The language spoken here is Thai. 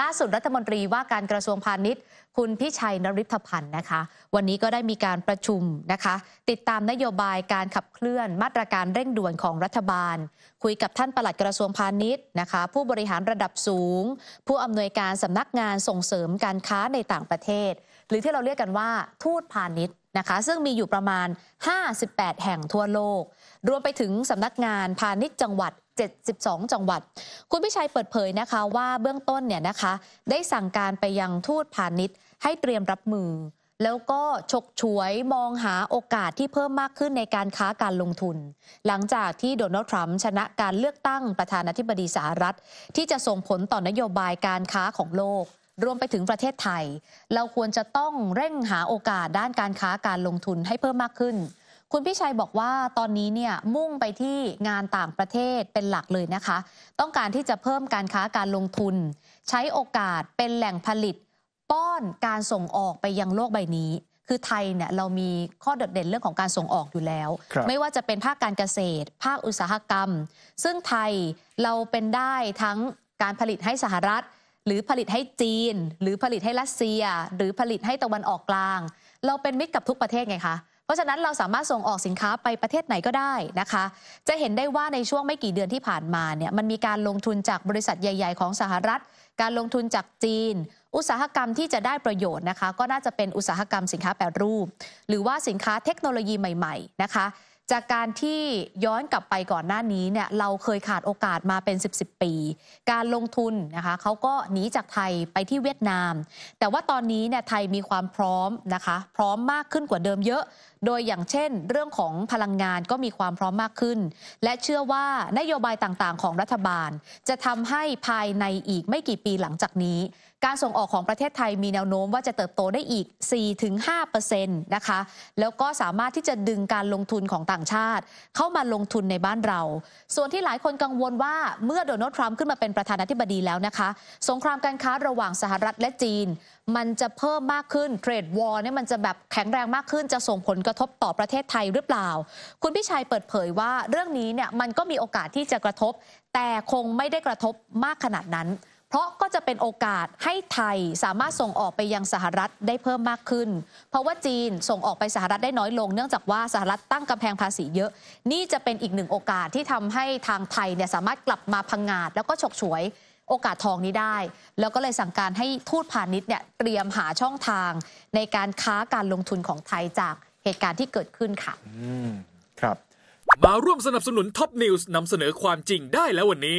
ล่าสุดรัฐมนตรีว่าการกระทรวงพาณิชย์ คุณพิชัยนริธพันธ์นะคะ วันนี้ก็ได้มีการประชุมนะคะ ติดตามนโยบายการขับเคลื่อน มาตรการเร่งด่วนของรัฐบาล คุยกับท่านปลัดกระทรวงพาณิชย์นะคะ ผู้บริหารระดับสูง ผู้อำนวยการสำนักงานส่งเสริมการค้าในต่างประเทศ หรือที่เราเรียกกันว่า ทูตพาณิชย์นะคะ ซึ่งมีอยู่ประมาณ 58 แห่งทั่วโลก รวมไปถึงสำนักงานพาณิชย์จังหวัด72 จังหวัด คุณพิชัยเปิดเผยนะคะว่าเบื้องต้นเนี่ยนะคะได้สั่งการไปยังทูตพาณิชย์ ให้เตรียมรับมือ แล้วก็ฉกฉวยมองหาโอกาสที่เพิ่มมากขึ้นในการค้าการลงทุน หลังจากที่โดนัลด์ทรัมป์ชนะการเลือกตั้งประธานาธิบดีสหรัฐ ที่จะส่งผลต่อนโยบายการค้าของโลก รวมไปถึงประเทศไทย เราควรจะต้องเร่งหาโอกาสด้านการค้าการลงทุนให้เพิ่มมากขึ้นคุณพี่ชัยบอกว่าตอนนี้เนี่ยมุ่งไปที่งานต่างประเทศเป็นหลักเลยนะคะ ต้องการที่จะเพิ่มการค้าการลงทุน ใช้โอกาสเป็นแหล่งผลิตป้อนการส่งออกไปยังโลกใบนี้ คือไทยเนี่ยเรามีข้อดดเด่นเรื่องของการส่งออกอยู่แล้ว ไม่ว่าจะเป็นภาคการเกษตร ภาคอุตสาหกรรม ซึ่งไทยเราเป็นได้ทั้งการผลิตให้สหรัฐ หรือผลิตให้จีน หรือผลิตให้รัสเซีย หรือผลิตให้ตะวันออกกลาง เราเป็นมิตรกับทุกประเทศไงคะราะฉะนั้นเราสามารถส่งออกสินค้าไปประเทศไหนก็ได้นะคะ จะเห็นได้ว่าในช่วงไม่กี่เดือนที่ผ่านมาเนี่ยมันมีการลงทุนจากบริษัทใหญ่ ๆ ของสหรัฐ การลงทุนจากจีน อุตสาหกรรมที่จะได้ประโยชน์นะคะ ก็น่าจะเป็นอุตสาหกรรม สินค้าแปรรูปหรือว่าสินค้าเทคโนโลยีใหม่ ๆนะคะจากการที่ย้อนกลับไปก่อนหน้านี้เนี่ยเราเคยขาดโอกาสมาเป็น 10บสปี การลงทุนนะคะเขาก็หนีจากไทยไปที่เวียดนาม แต่ว่าตอนนี้เนี่ยไทยมีความพร้อมนะคะพร้อมมากขึ้นกว่าเดิมเยอะ โดยอย่างเช่น เรื่องของพลังงานก็มีความพร้อมมากขึ้น และเชื่อว่านโยบายต่างๆ ของรัฐบาล จะทำให้ภายในอีกไม่กี่ปีหลังจากนี้ การส่งออกของประเทศไทยมีแนวโน้มว่าจะเติบโตได้อีก4-5%นะคะแล้วก็สามารถที่จะดึงการลงทุนของต่างางชาติ เข้ามาลงทุนในบ้านเรา ส่วนที่หลายคนกังวลว่าเมื่อโดนัลด์ทรัมป์ขึ้นมาเป็นประธานาธิบดีแล้วนะคะ สงครามการค้าระหว่างสหรัฐและจีน มันจะเพิ่มมากขึ้น เทรดวอร์เนี่ยมันจะแบบแข็งแรงมากขึ้น จะส่งผลกระทบต่อประเทศไทยหรือเปล่า คุณพิชัยเปิดเผยว่าเรื่องนี้เนี่ยมันก็มีโอกาสที่จะกระทบ แต่คงไม่ได้กระทบมากขนาดนั้นเพราะก็จะเป็นโอกาสให้ไทยสามารถส่งออกไปยังสหรัฐได้เพิ่มมากขึ้น เพราะว่าจีนส่งออกไปสหรัฐได้น้อยลงเนื่องจากว่าสหรัฐตั้งกำแพงภาษีเยอะ นี่จะเป็นอีกหนึ่งโอกาสที่ทำให้ทางไทยเนี่ยสามารถกลับมาพังงาดแล้วก็ฉกฉวยโอกาสทองนี้ได้ แล้วก็เลยสั่งการให้ทูตพาณิชย์เนี่ยเตรียมหาช่องทาง ในการค้าการลงทุนของไทยจากเหตุการณ์ที่เกิดขึ้นค่ะครับ มาร่วมสนับสนุนท็อปนิวส์นำเสนอความจริงได้แล้ววันนี้